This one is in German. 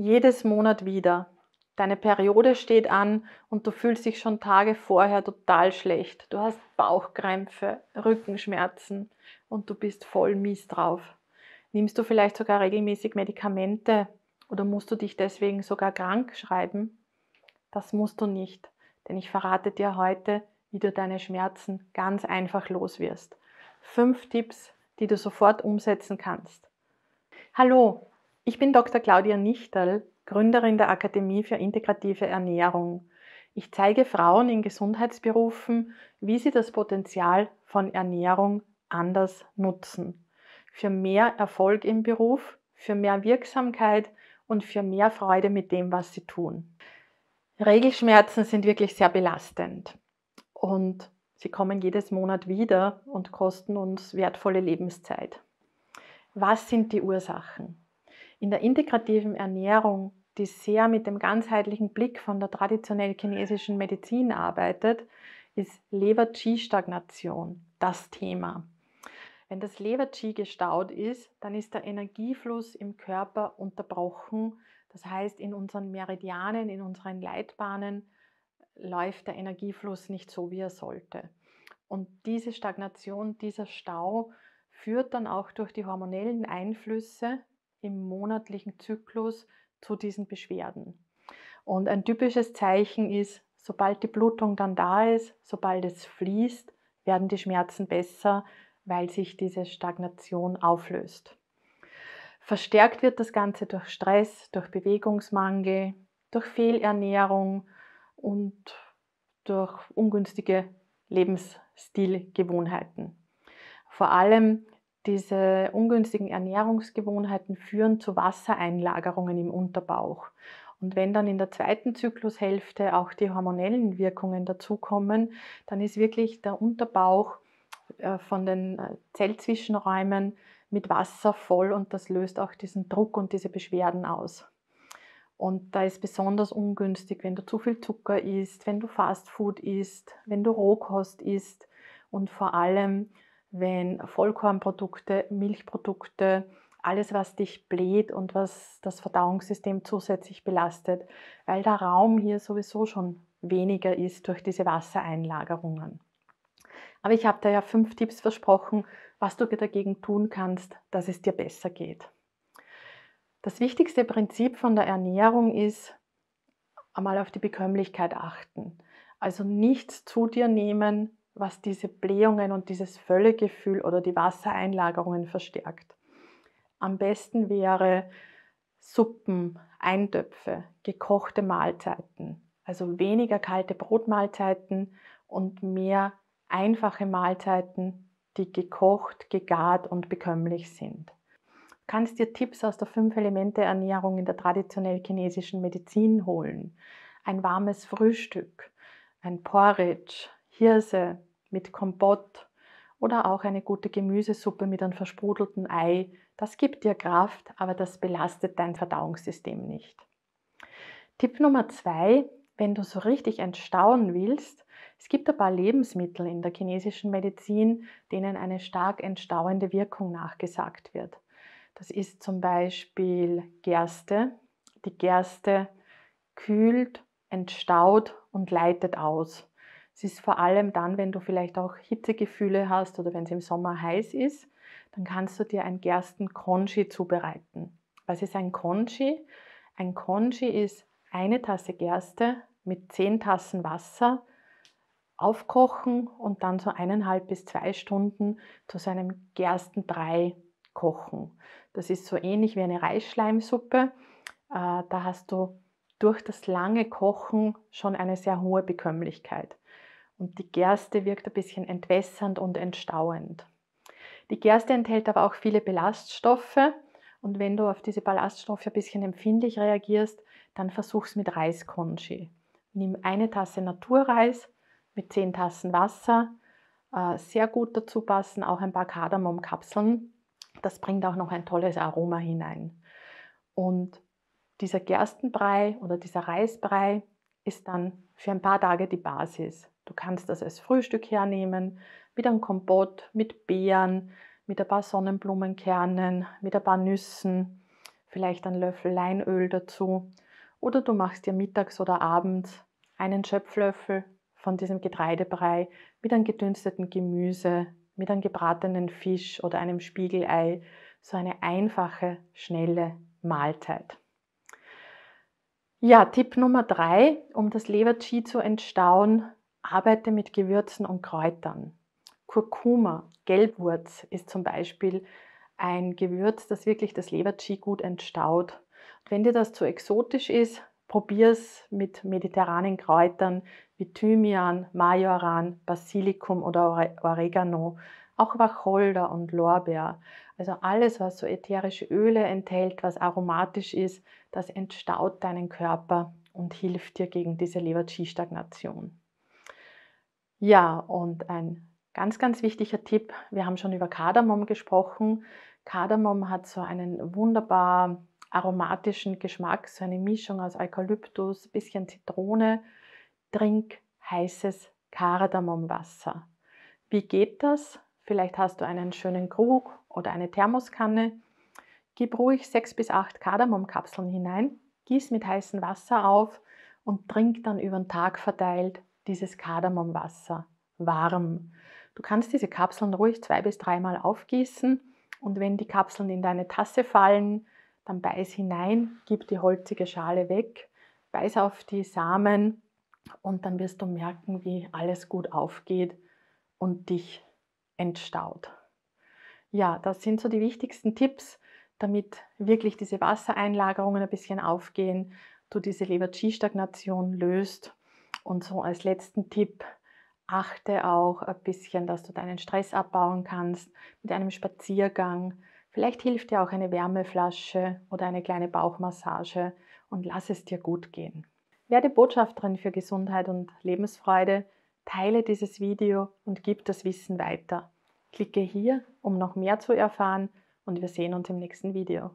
Jedes Monat wieder. Deine Periode steht an und du fühlst dich schon Tage vorher total schlecht. Du hast Bauchkrämpfe, Rückenschmerzen und du bist voll mies drauf. Nimmst du vielleicht sogar regelmäßig Medikamente oder musst du dich deswegen sogar krank schreiben? Das musst du nicht, denn ich verrate dir heute, wie du deine Schmerzen ganz einfach los wirst. Fünf Tipps, die du sofort umsetzen kannst. Hallo, ich bin Dr. Claudia Nichterl, Gründerin der Akademie für integrative Ernährung. Ich zeige Frauen in Gesundheitsberufen, wie sie das Potenzial von Ernährung anders nutzen. Für mehr Erfolg im Beruf, für mehr Wirksamkeit und für mehr Freude mit dem, was sie tun. Regelschmerzen sind wirklich sehr belastend und sie kommen jedes Monat wieder und kosten uns wertvolle Lebenszeit. Was sind die Ursachen? In der integrativen Ernährung, die sehr mit dem ganzheitlichen Blick von der traditionell chinesischen Medizin arbeitet, ist Leber-Qi-Stagnation das Thema. Wenn das Leber-Qi gestaut ist, dann ist der Energiefluss im Körper unterbrochen. Das heißt, in unseren Meridianen, in unseren Leitbahnen läuft der Energiefluss nicht so, wie er sollte. Und diese Stagnation, dieser Stau führt dann auch durch die hormonellen Einflüsse im monatlichen Zyklus zu diesen Beschwerden. Und ein typisches Zeichen ist, sobald die Blutung dann da ist, sobald es fließt, werden die Schmerzen besser, weil sich diese Stagnation auflöst. Verstärkt wird das Ganze durch Stress, durch Bewegungsmangel, durch Fehlernährung und durch ungünstige Lebensstilgewohnheiten. Vor allem diese ungünstigen Ernährungsgewohnheiten führen zu Wassereinlagerungen im Unterbauch. Und wenn dann in der zweiten Zyklushälfte auch die hormonellen Wirkungen dazukommen, dann ist wirklich der Unterbauch äh, von den äh, Zellzwischenräumen mit Wasser voll und das löst auch diesen Druck und diese Beschwerden aus. Und da ist besonders ungünstig, wenn du zu viel Zucker isst, wenn du Fastfood isst, wenn du Rohkost isst und vor allem wenn Vollkornprodukte, Milchprodukte, alles, was dich bläht und was das Verdauungssystem zusätzlich belastet, weil der Raum hier sowieso schon weniger ist durch diese Wassereinlagerungen. Aber ich habe da ja fünf Tipps versprochen, was du dagegen tun kannst, dass es dir besser geht. Das wichtigste Prinzip von der Ernährung ist, einmal auf die Bekömmlichkeit achten. Also nichts zu dir nehmen, was diese Blähungen und dieses Völlegefühl oder die Wassereinlagerungen verstärkt. Am besten wäre Suppen, Eintöpfe, gekochte Mahlzeiten, also weniger kalte Brotmahlzeiten und mehr einfache Mahlzeiten, die gekocht, gegart und bekömmlich sind. Du kannst dir Tipps aus der Fünf-Elemente-Ernährung in der traditionell chinesischen Medizin holen. Ein warmes Frühstück, ein Porridge, Hirse, mit Kompott oder auch eine gute Gemüsesuppe mit einem versprudelten Ei. Das gibt dir Kraft, aber das belastet dein Verdauungssystem nicht. Tipp Nummer zwei, wenn du so richtig entstauen willst, es gibt ein paar Lebensmittel in der chinesischen Medizin, denen eine stark entstauende Wirkung nachgesagt wird. Das ist zum Beispiel Gerste. Die Gerste kühlt, entstaut und leitet aus. Es ist vor allem dann, wenn du vielleicht auch Hitzegefühle hast oder wenn es im Sommer heiß ist, dann kannst du dir ein Gersten-Congee zubereiten. Was ist ein Congee? Ein Congee ist eine Tasse Gerste mit zehn Tassen Wasser aufkochen und dann so eineinhalb bis zwei Stunden zu so einem Gerstenbrei kochen. Das ist so ähnlich wie eine Reisschleimsuppe. Äh, da hast du durch das lange Kochen schon eine sehr hohe Bekömmlichkeit. Und die Gerste wirkt ein bisschen entwässernd und entstauend. Die Gerste enthält aber auch viele Ballaststoffe. Und wenn du auf diese Ballaststoffe ein bisschen empfindlich reagierst, dann versuch's mit Reiskonji. Nimm eine Tasse Naturreis mit 10 Tassen Wasser. Äh, sehr gut dazu passen auch ein paar Kardamomkapseln. Das bringt auch noch ein tolles Aroma hinein. Und dieser Gerstenbrei oder dieser Reisbrei ist dann für ein paar Tage die Basis. Du kannst das als Frühstück hernehmen, mit einem Kompott, mit Beeren, mit ein paar Sonnenblumenkernen, mit ein paar Nüssen, vielleicht einen Löffel Leinöl dazu. Oder du machst dir mittags oder abends einen Schöpflöffel von diesem Getreidebrei mit einem gedünsteten Gemüse, mit einem gebratenen Fisch oder einem Spiegelei. So eine einfache, schnelle Mahlzeit. Ja, Tipp Nummer drei, um das Lever-Qi zu entstauen, arbeite mit Gewürzen und Kräutern. Kurkuma, Gelbwurz ist zum Beispiel ein Gewürz, das wirklich das Leberchi gut entstaut. Wenn dir das zu exotisch ist, probier es mit mediterranen Kräutern wie Thymian, Majoran, Basilikum oder Oregano, auch Wacholder und Lorbeer. Also alles, was so ätherische Öle enthält, was aromatisch ist, das entstaut deinen Körper und hilft dir gegen diese Leberchi-Stagnation. Ja, und ein ganz, ganz wichtiger Tipp, wir haben schon über Kardamom gesprochen. Kardamom hat so einen wunderbar aromatischen Geschmack, so eine Mischung aus Eukalyptus, bisschen Zitrone. Trink heißes Kardamomwasser. Wie geht das? Vielleicht hast du einen schönen Krug oder eine Thermoskanne. Gib ruhig sechs bis acht Kardamomkapseln hinein, gieß mit heißem Wasser auf und trink dann über den Tag verteilt dieses Kardamomwasser warm. Du kannst diese Kapseln ruhig zwei bis dreimal aufgießen und wenn die Kapseln in deine Tasse fallen, dann beiß hinein, gib die holzige Schale weg, beiß auf die Samen und dann wirst du merken, wie alles gut aufgeht und dich entstaut. Ja, das sind so die wichtigsten Tipps, damit wirklich diese Wassereinlagerungen ein bisschen aufgehen, du diese Leber-G-Stagnation löst und so als letzten Tipp, achte auch ein bisschen, dass du deinen Stress abbauen kannst mit einem Spaziergang. Vielleicht hilft dir auch eine Wärmeflasche oder eine kleine Bauchmassage und lass es dir gut gehen. Werde Botschafterin für Gesundheit und Lebensfreude, teile dieses Video und gib das Wissen weiter. Klicke hier, um noch mehr zu erfahren und wir sehen uns im nächsten Video.